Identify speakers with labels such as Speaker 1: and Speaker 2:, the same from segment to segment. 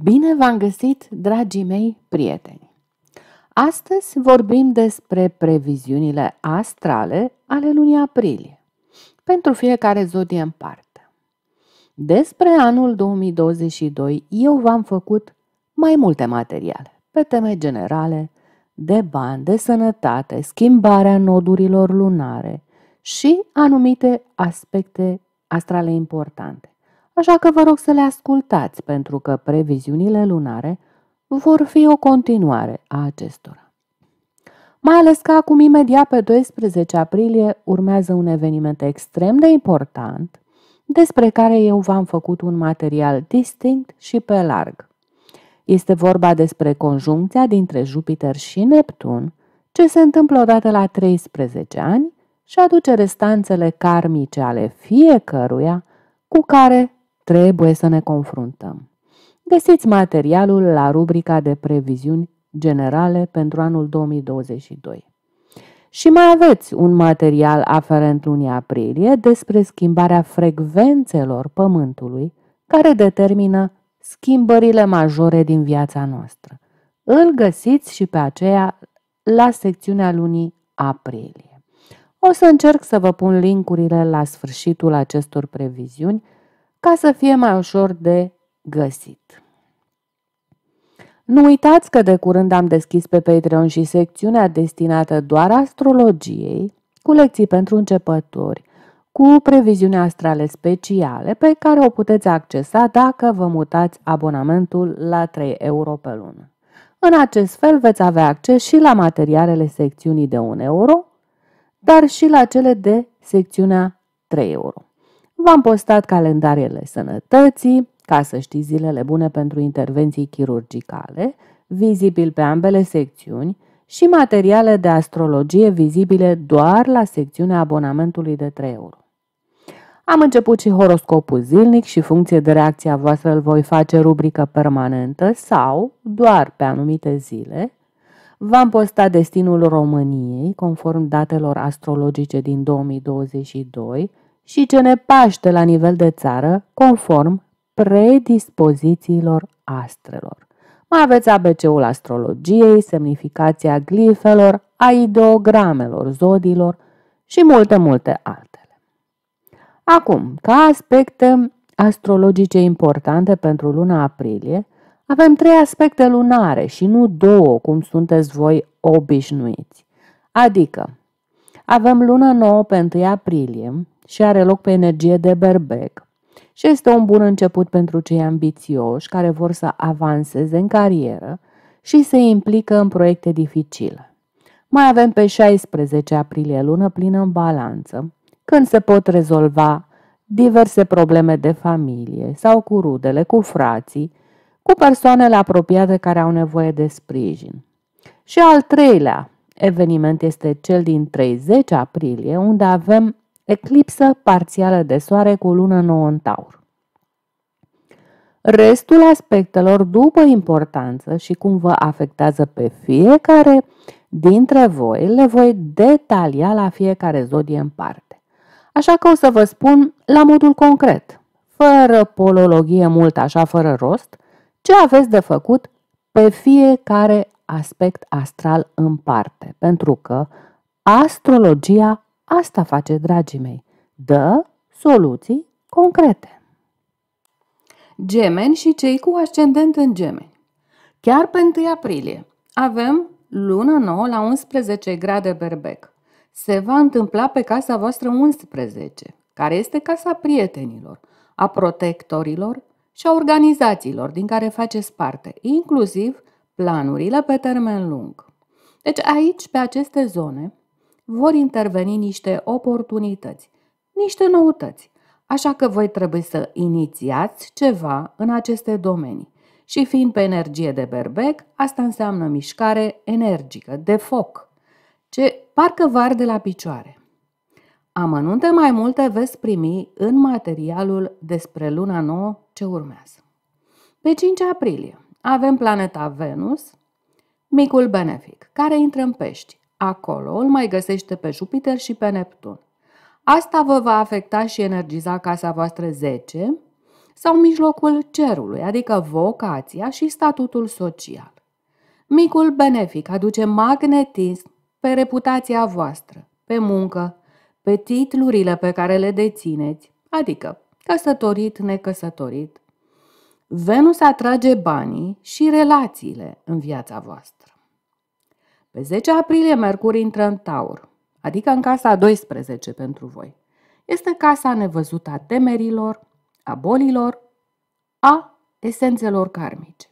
Speaker 1: Bine v-am găsit, dragii mei prieteni! Astăzi vorbim despre previziunile astrale ale lunii aprilie, pentru fiecare zodie în parte. Despre anul 2022 eu v-am făcut mai multe materiale pe teme generale, de bani, de sănătate, schimbarea nodurilor lunare și anumite aspecte astrale importante așa că vă rog să le ascultați pentru că previziunile lunare vor fi o continuare a acestora. Mai ales că acum imediat pe 12 aprilie urmează un eveniment extrem de important despre care eu v-am făcut un material distinct și pe larg. Este vorba despre conjuncția dintre Jupiter și Neptun, ce se întâmplă odată la 13 ani și aduce restanțele karmice ale fiecăruia cu care Trebuie să ne confruntăm. Găsiți materialul la rubrica de previziuni generale pentru anul 2022. Și mai aveți un material aferent lunii aprilie despre schimbarea frecvențelor Pământului, care determină schimbările majore din viața noastră. Îl găsiți și pe aceea la secțiunea lunii aprilie. O să încerc să vă pun linkurile la sfârșitul acestor previziuni ca să fie mai ușor de găsit. Nu uitați că de curând am deschis pe Patreon și secțiunea destinată doar astrologiei, cu lecții pentru începători, cu previziuni astrale speciale pe care o puteți accesa dacă vă mutați abonamentul la 3 euro pe lună. În acest fel veți avea acces și la materialele secțiunii de 1 euro, dar și la cele de secțiunea 3 euro. V-am postat calendarele sănătății, ca să știți zilele bune pentru intervenții chirurgicale, vizibil pe ambele secțiuni, și materiale de astrologie vizibile doar la secțiunea abonamentului de 3 euro. Am început și horoscopul zilnic și funcție de reacția voastră îl voi face rubrică permanentă sau doar pe anumite zile. V-am postat destinul României conform datelor astrologice din 2022, și ce ne paște la nivel de țară, conform predispozițiilor astrelor. Mai aveți ABC-ul astrologiei, semnificația glifelor, a ideogramelor, zodilor și multe, multe altele. Acum, ca aspecte astrologice importante pentru luna aprilie, avem trei aspecte lunare și nu două, cum sunteți voi obișnuiți. Adică, avem lună nouă pe 1 aprilie și are loc pe energie de berbec și este un bun început pentru cei ambițioși care vor să avanseze în carieră și se implică în proiecte dificile. Mai avem pe 16 aprilie lună plină în balanță, când se pot rezolva diverse probleme de familie sau cu rudele, cu frații, cu persoanele apropiate care au nevoie de sprijin. Și al treilea eveniment este cel din 30 aprilie, unde avem eclipsă parțială de soare cu lună nouă în taur. Restul aspectelor după importanță și cum vă afectează pe fiecare dintre voi le voi detalia la fiecare zodie în parte. Așa că o să vă spun la modul concret, fără polologie mult așa fără rost, ce aveți de făcut pe fiecare aspect astral în parte, pentru că astrologia asta face, dragii mei, dă soluții concrete. Gemeni și cei cu ascendent în gemeni. Chiar pe 1 aprilie avem Luna nouă la 11 grade berbec. Se va întâmpla pe casa voastră 11, care este casa prietenilor, a protectorilor și a organizațiilor din care faceți parte, inclusiv planurile pe termen lung. Deci aici, pe aceste zone, vor interveni niște oportunități, niște noutăți, așa că voi trebuie să inițiați ceva în aceste domenii. Și fiind pe energie de berbec, asta înseamnă mișcare energică, de foc, ce parcă var de la picioare. Amănunte mai multe veți primi în materialul despre luna nouă ce urmează. Pe 5 aprilie, avem planeta Venus, micul benefic, care intră în pești. Acolo îl mai găsește pe Jupiter și pe Neptun. Asta vă va afecta și energiza casa voastră 10 sau mijlocul cerului, adică vocația și statutul social. Micul benefic aduce magnetism pe reputația voastră, pe muncă, pe titlurile pe care le dețineți, adică căsătorit, necăsătorit, Venus atrage banii și relațiile în viața voastră. Pe 10 aprilie Mercur intră în Taur, adică în casa 12 pentru voi. Este casa nevăzută a temerilor, a bolilor, a esențelor karmice.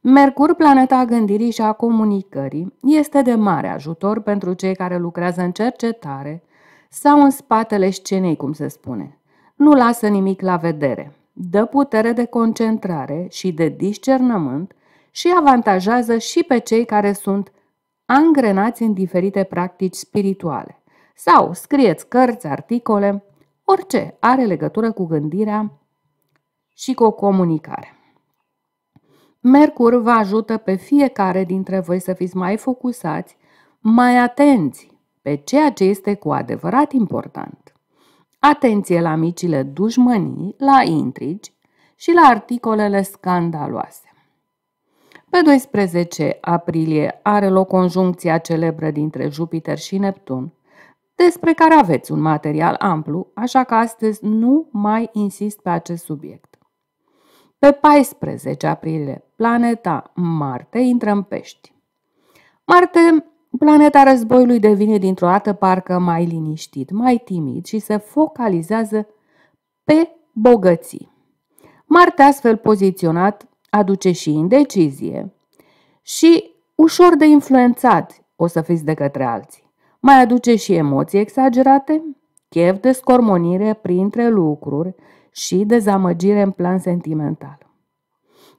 Speaker 1: Mercur, planeta gândirii și a comunicării, este de mare ajutor pentru cei care lucrează în cercetare sau în spatele scenei, cum se spune. Nu lasă nimic la vedere, dă putere de concentrare și de discernământ și avantajează și pe cei care sunt angrenați în diferite practici spirituale. Sau scrieți cărți, articole, orice are legătură cu gândirea și cu o comunicare. Mercur vă ajută pe fiecare dintre voi să fiți mai focusați, mai atenți pe ceea ce este cu adevărat important. Atenție la micile dușmănii, la intrigi și la articolele scandaloase. Pe 12 aprilie are loc conjuncția celebră dintre Jupiter și Neptun, despre care aveți un material amplu, așa că astăzi nu mai insist pe acest subiect. Pe 14 aprilie, planeta Marte intră în pești. Marte Planeta războiului devine dintr-o dată parcă mai liniștit, mai timid și se focalizează pe bogății. Marte astfel poziționat aduce și indecizie și ușor de influențat o să fiți de către alții. Mai aduce și emoții exagerate, chef de scormonire printre lucruri și dezamăgire în plan sentimental.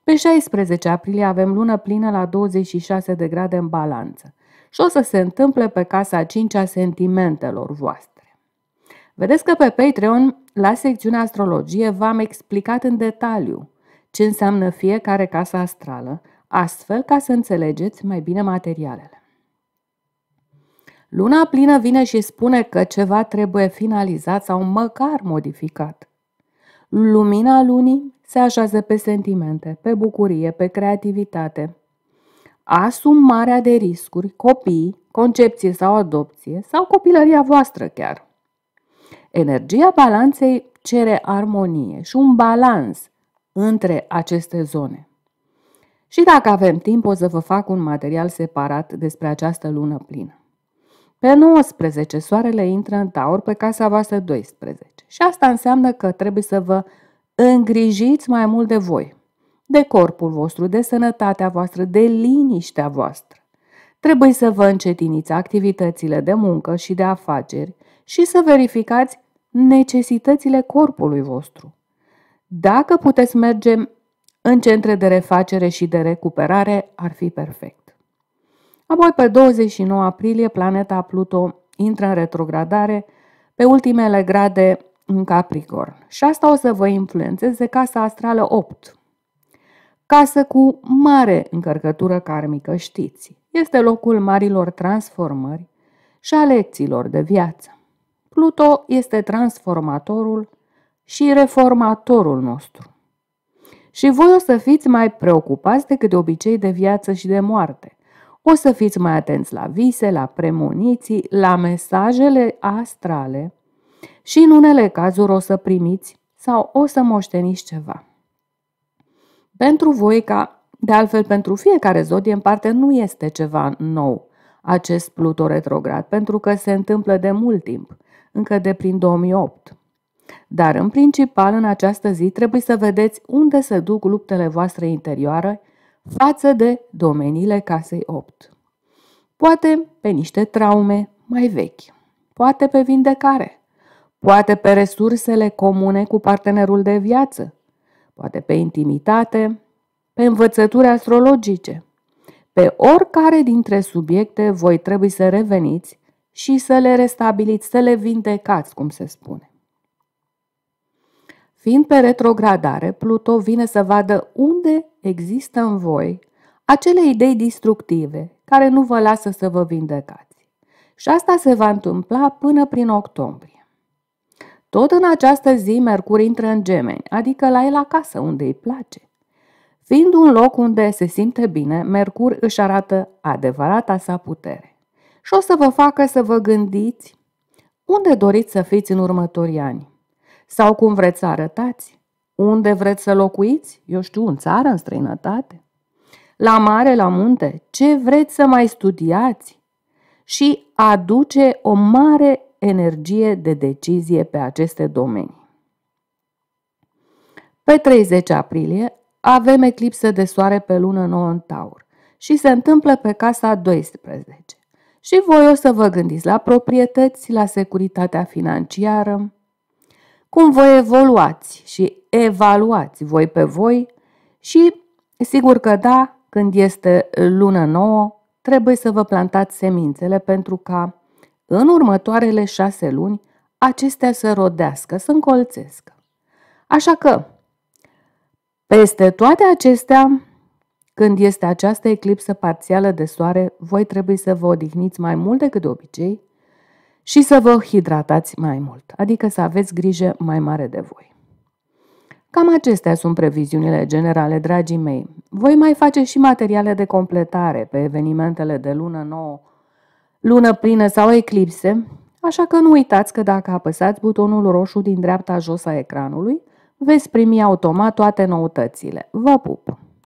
Speaker 1: Pe 16 aprilie avem lună plină la 26 de grade în balanță și o să se întâmple pe casa a cincea sentimentelor voastre. Vedeți că pe Patreon, la secțiunea astrologie, v-am explicat în detaliu ce înseamnă fiecare casă astrală, astfel ca să înțelegeți mai bine materialele. Luna plină vine și spune că ceva trebuie finalizat sau măcar modificat. Lumina lunii se așează pe sentimente, pe bucurie, pe creativitate, asumarea de riscuri, copii, concepție sau adopție sau copilăria voastră chiar. Energia balanței cere armonie și un balans între aceste zone. Și dacă avem timp, o să vă fac un material separat despre această lună plină. Pe 19, soarele intră în taur pe casa voastră 12 și asta înseamnă că trebuie să vă îngrijiți mai mult de voi – de corpul vostru, de sănătatea voastră, de liniștea voastră. Trebuie să vă încetiniți activitățile de muncă și de afaceri și să verificați necesitățile corpului vostru. Dacă puteți merge în centre de refacere și de recuperare, ar fi perfect. Apoi, pe 29 aprilie, planeta Pluto intră în retrogradare pe ultimele grade în Capricorn și asta o să vă influențeze casa astrală 8, casă cu mare încărcătură karmică știți. Este locul marilor transformări și a lecțiilor de viață. Pluto este transformatorul și reformatorul nostru. Și voi o să fiți mai preocupați decât de obicei de viață și de moarte. O să fiți mai atenți la vise, la premoniții, la mesajele astrale și în unele cazuri o să primiți sau o să moșteniți ceva. Pentru voi, ca de altfel pentru fiecare zodie în parte, nu este ceva nou acest Pluto retrograd, pentru că se întâmplă de mult timp, încă de prin 2008. Dar în principal în această zi trebuie să vedeți unde se duc luptele voastre interioare față de domeniile casei 8. Poate pe niște traume mai vechi, poate pe vindecare, poate pe resursele comune cu partenerul de viață, poate pe intimitate, pe învățături astrologice. Pe oricare dintre subiecte voi trebuie să reveniți și să le restabiliți, să le vindecați, cum se spune. Fiind pe retrogradare, Pluto vine să vadă unde există în voi acele idei distructive care nu vă lasă să vă vindecați. Și asta se va întâmpla până prin octombrie. Tot în această zi Mercur intră în gemeni, adică la el acasă, unde îi place. Fiind un loc unde se simte bine, Mercur își arată adevărata sa putere. Și o să vă facă să vă gândiți unde doriți să fiți în următorii ani. Sau cum vreți să arătați? Unde vreți să locuiți? Eu știu, în țară, în străinătate? La mare, la munte? Ce vreți să mai studiați? Și aduce o mare energie de decizie pe aceste domenii. Pe 30 aprilie avem eclipsă de soare pe lună nouă în taur și se întâmplă pe casa 12. Și voi o să vă gândiți la proprietăți, la securitatea financiară, cum voi evoluați și evaluați voi pe voi și, sigur că da, când este lună nouă, trebuie să vă plantați semințele pentru ca în următoarele șase luni, acestea să rodească, să încolțesc. Așa că, peste toate acestea, când este această eclipsă parțială de soare, voi trebuie să vă odihniți mai mult decât de obicei și să vă hidratați mai mult, adică să aveți grijă mai mare de voi. Cam acestea sunt previziunile generale, dragii mei. Voi mai face și materiale de completare pe evenimentele de lună nouă lună plină sau eclipse, așa că nu uitați că dacă apăsați butonul roșu din dreapta jos a ecranului, veți primi automat toate noutățile. Vă pup!